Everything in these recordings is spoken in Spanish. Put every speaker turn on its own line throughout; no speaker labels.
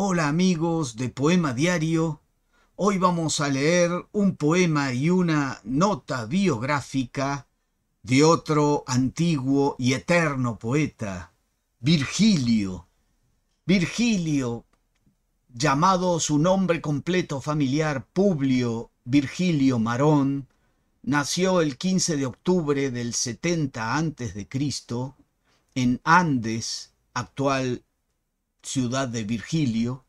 Hola amigos de Poema Diario. Hoy vamos a leer un poema y una nota biográfica de otro antiguo y eterno poeta, Virgilio. Virgilio, llamado su nombre completo familiar Publio Virgilio Marón, nació el 15 de octubre del 70 a.C. en Andes, actual ciudad de Virgilio,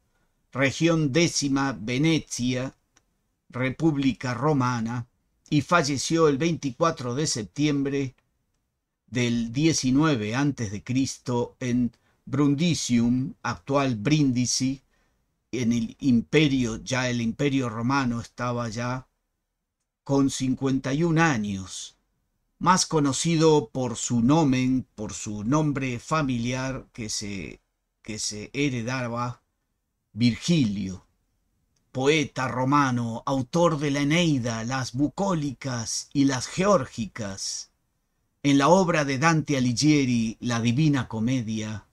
región décima Venecia, República Romana, y falleció el 24 de septiembre del 19 Cristo en Brundisium, actual Brindisi, en el imperio, ya el imperio romano estaba ya con 51 años, más conocido por su nomen, por su nombre familiar que se que se heredaba Virgilio, poeta romano, autor de la Eneida, las bucólicas y las geórgicas. En la obra de Dante Alighieri, La Divina Comedia,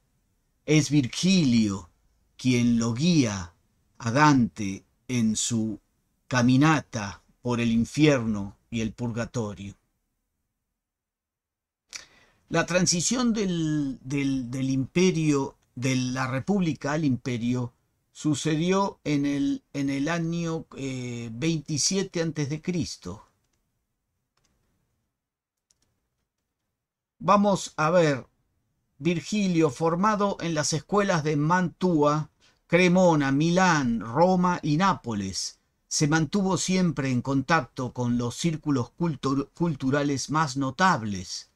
es Virgilio quien lo guía a Dante en su caminata por el infierno y el purgatorio. La transición del, del, del imperio de la República al Imperio sucedió en el, año eh, 27 a.C. Vamos a ver, Virgilio, formado en las escuelas de Mantua, Cremona, Milán, Roma y Nápoles, se mantuvo siempre en contacto con los círculos culturales más notables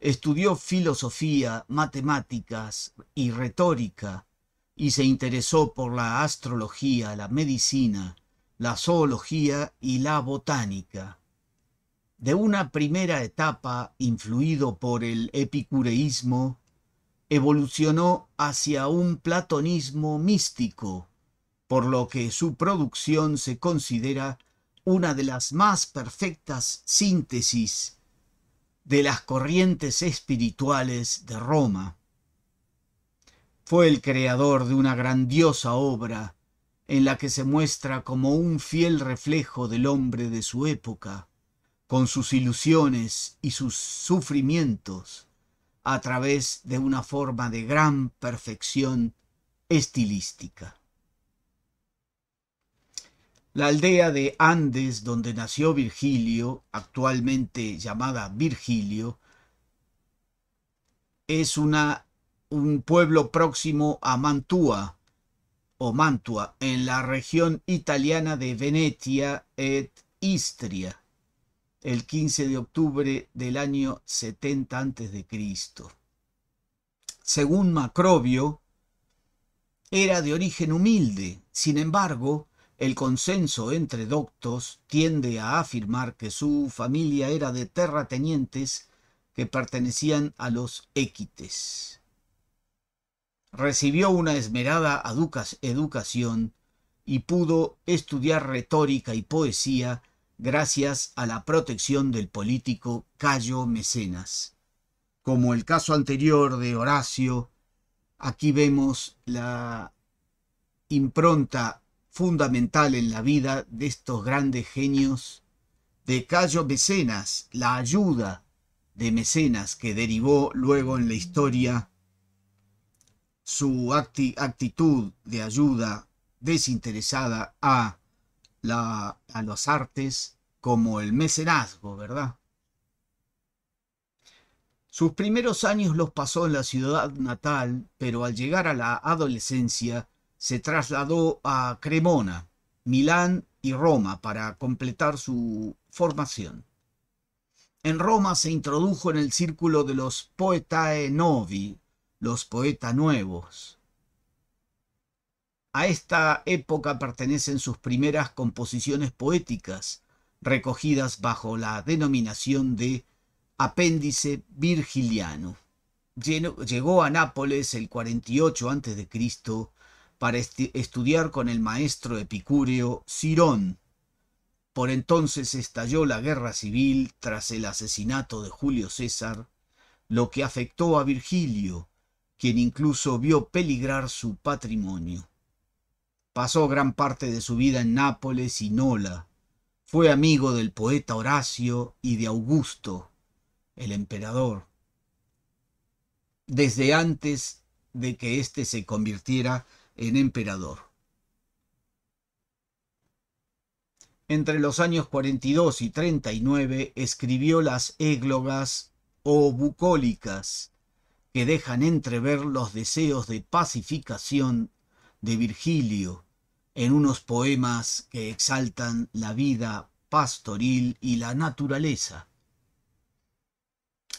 Estudió filosofía, matemáticas y retórica y se interesó por la astrología, la medicina, la zoología y la botánica. De una primera etapa influido por el epicureísmo, evolucionó hacia un platonismo místico, por lo que su producción se considera una de las más perfectas síntesis de las corrientes espirituales de Roma. Fue el creador de una grandiosa obra en la que se muestra como un fiel reflejo del hombre de su época, con sus ilusiones y sus sufrimientos, a través de una forma de gran perfección estilística. La aldea de Andes, donde nació Virgilio, actualmente llamada Virgilio, es una, un pueblo próximo a Mantua o Mantua, en la región italiana de Venetia et Istria, el 15 de octubre del año 70 a.C. Según Macrobio, era de origen humilde, sin embargo, el consenso entre doctos tiende a afirmar que su familia era de terratenientes que pertenecían a los équites. Recibió una esmerada educación y pudo estudiar retórica y poesía gracias a la protección del político Cayo Mecenas. Como el caso anterior de Horacio, aquí vemos la impronta fundamental en la vida de estos grandes genios, de Cayo Mecenas, la ayuda de Mecenas que derivó luego en la historia su actitud de ayuda desinteresada a, la, a las artes como el mecenazgo, ¿verdad? Sus primeros años los pasó en la ciudad natal, pero al llegar a la adolescencia se trasladó a Cremona, Milán y Roma para completar su formación. En Roma se introdujo en el círculo de los poetae novi, los poetas nuevos. A esta época pertenecen sus primeras composiciones poéticas, recogidas bajo la denominación de Apéndice Virgiliano. Llegó a Nápoles el 48 a.C para estudiar con el maestro epicúreo Cirón. Por entonces estalló la guerra civil tras el asesinato de Julio César, lo que afectó a Virgilio, quien incluso vio peligrar su patrimonio. Pasó gran parte de su vida en Nápoles y Nola. Fue amigo del poeta Horacio y de Augusto, el emperador. Desde antes de que éste se convirtiera en emperador. Entre los años 42 y 39 escribió las églogas o bucólicas que dejan entrever los deseos de pacificación de Virgilio en unos poemas que exaltan la vida pastoril y la naturaleza,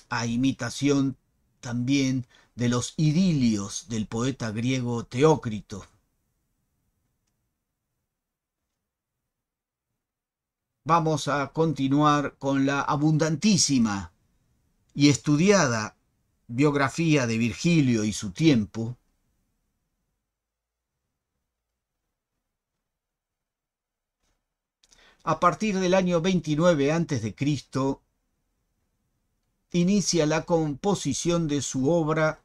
a imitación también de los idilios del poeta griego Teócrito. Vamos a continuar con la abundantísima y estudiada biografía de Virgilio y su tiempo, a partir del año 29 a.C., inicia la composición de su obra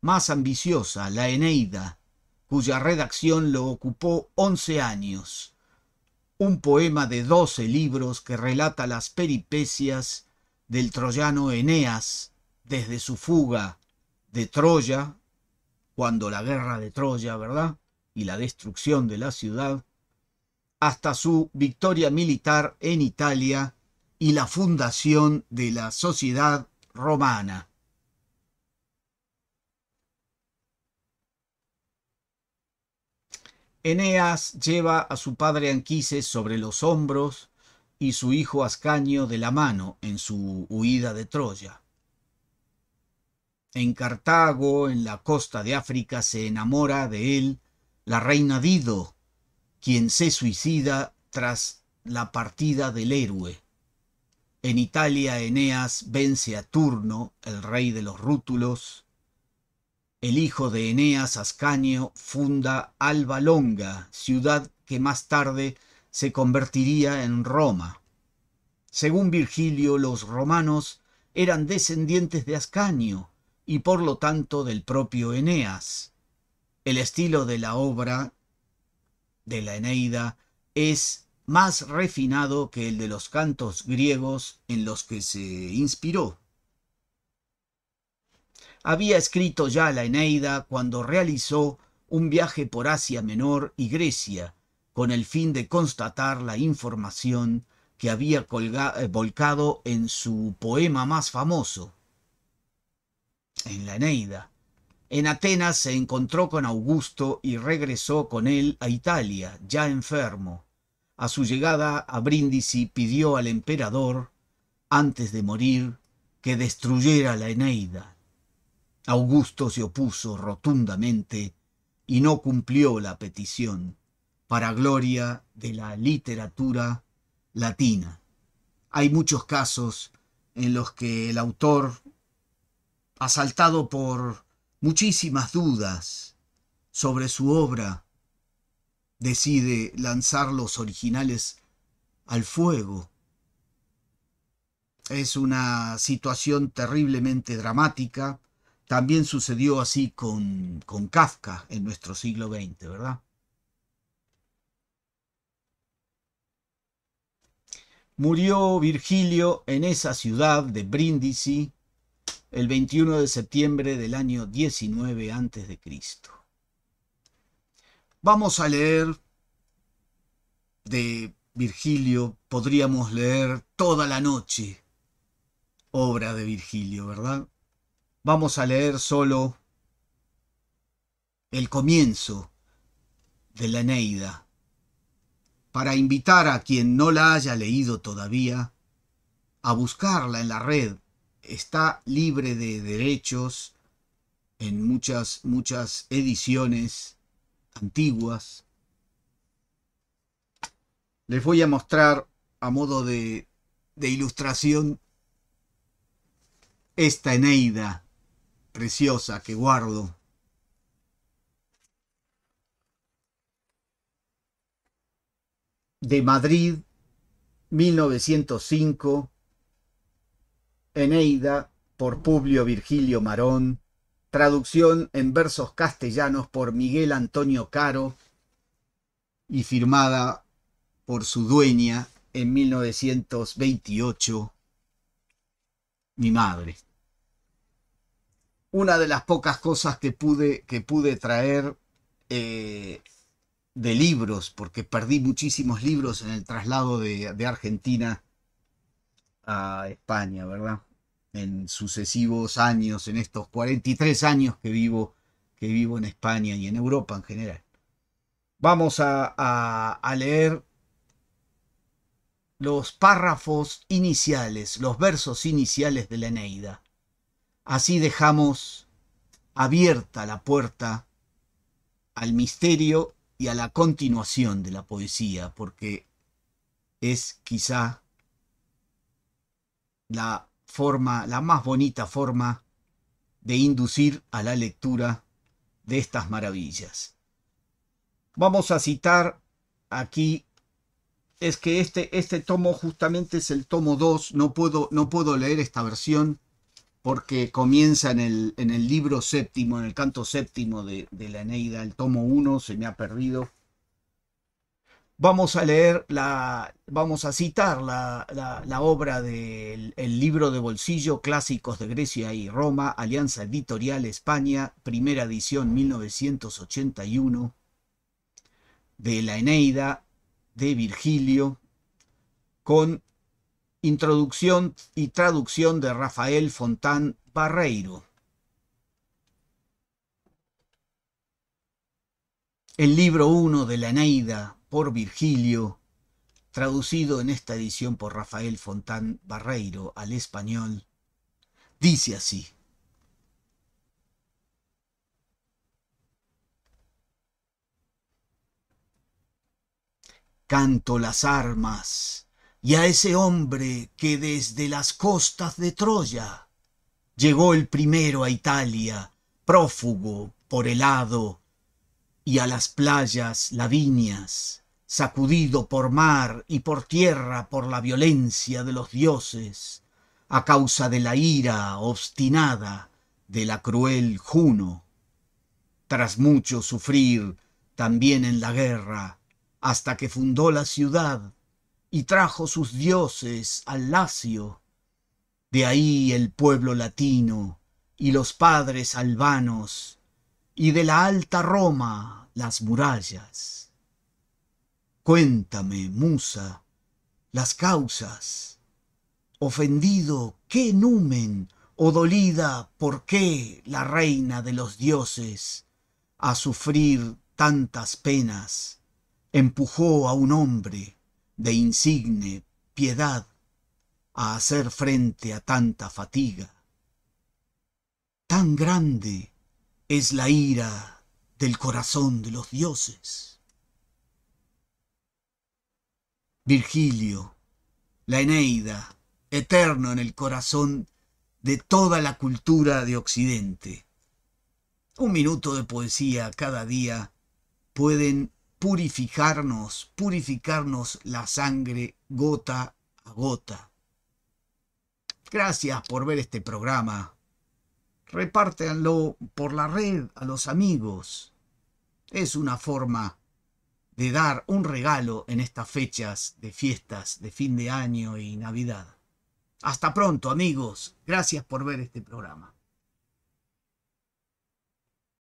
más ambiciosa, la Eneida, cuya redacción lo ocupó once años. Un poema de doce libros que relata las peripecias del troyano Eneas desde su fuga de Troya, cuando la guerra de Troya, ¿verdad? Y la destrucción de la ciudad, hasta su victoria militar en Italia y la fundación de la sociedad romana. Eneas lleva a su padre Anquises sobre los hombros y su hijo Ascaño de la mano en su huida de Troya. En Cartago, en la costa de África, se enamora de él la reina Dido, quien se suicida tras la partida del héroe. En Italia, Eneas vence a Turno, el rey de los Rútulos, el hijo de Eneas Ascanio funda Alba Longa, ciudad que más tarde se convertiría en Roma. Según Virgilio, los romanos eran descendientes de Ascanio y por lo tanto del propio Eneas. El estilo de la obra de la Eneida es más refinado que el de los cantos griegos en los que se inspiró había escrito ya la Eneida cuando realizó un viaje por Asia Menor y Grecia, con el fin de constatar la información que había eh, volcado en su poema más famoso, en la Eneida. En Atenas se encontró con Augusto y regresó con él a Italia, ya enfermo. A su llegada a Brindisi pidió al emperador, antes de morir, que destruyera la Eneida, Augusto se opuso rotundamente y no cumplió la petición, para gloria de la literatura latina. Hay muchos casos en los que el autor, asaltado por muchísimas dudas sobre su obra, decide lanzar los originales al fuego. Es una situación terriblemente dramática también sucedió así con, Kafka en nuestro siglo XX, ¿verdad? Murió Virgilio en esa ciudad de Brindisi el 21 de septiembre del año 19 a.C. Vamos a leer de Virgilio, podríamos leer toda la noche, obra de Virgilio, ¿verdad? vamos a leer solo el comienzo de la Eneida para invitar a quien no la haya leído todavía a buscarla en la red. Está libre de derechos en muchas, muchas ediciones antiguas. Les voy a mostrar a modo de, de ilustración esta Eneida preciosa que guardo. De Madrid, 1905, Eneida por Publio Virgilio Marón, traducción en versos castellanos por Miguel Antonio Caro y firmada por su dueña en 1928, mi madre una de las pocas cosas que pude, que pude traer eh, de libros, porque perdí muchísimos libros en el traslado de, Argentina a España, ¿verdad? En sucesivos años, en estos 43 años que vivo, que vivo en España y en Europa en general. Vamos a leer los párrafos iniciales, los versos iniciales de la Eneida. Así dejamos abierta la puerta al misterio y a la continuación de la poesía, porque es quizá la forma, la más bonita forma de inducir a la lectura de estas maravillas. Vamos a citar aquí, es que este, este tomo justamente es el tomo 2, no puedo, no puedo leer esta versión porque comienza en el, libro séptimo, en el canto séptimo de, la Eneida, el tomo 1, se me ha perdido. Vamos a leer, la, vamos a citar la, obra del libro de bolsillo Clásicos de Grecia y Roma, Alianza Editorial España, primera edición 1981, de la Eneida de Virgilio, con Introducción y traducción de Rafael Fontán Barreiro. El libro 1 de la Eneida por Virgilio, traducido en esta edición por Rafael Fontán Barreiro al español, dice así. Canto las armas y a ese hombre que desde las costas de Troya llegó el primero a Italia, prófugo por el hado, y a las playas lavinias, sacudido por mar y por tierra por la violencia de los dioses, a causa de la ira obstinada de la cruel Juno. Tras mucho sufrir, también en la guerra, hasta que fundó la ciudad y trajo sus dioses al Lacio. De ahí el pueblo latino y los padres albanos, y de la alta Roma las murallas. Cuéntame, musa, las causas. Ofendido, ¿qué numen? O dolida, ¿por qué la reina de los dioses a sufrir tantas penas empujó a un hombre? de insigne piedad a hacer frente a tanta fatiga. Tan grande es la ira del corazón de los dioses. Virgilio, la Eneida, eterno en el corazón de toda la cultura de Occidente. Un minuto de poesía cada día pueden purificarnos, purificarnos la sangre gota a gota. Gracias por ver este programa. Repártanlo por la red a los amigos. Es una forma de dar un regalo en estas fechas de fiestas de fin de año y Navidad. Hasta pronto amigos. Gracias por ver este programa.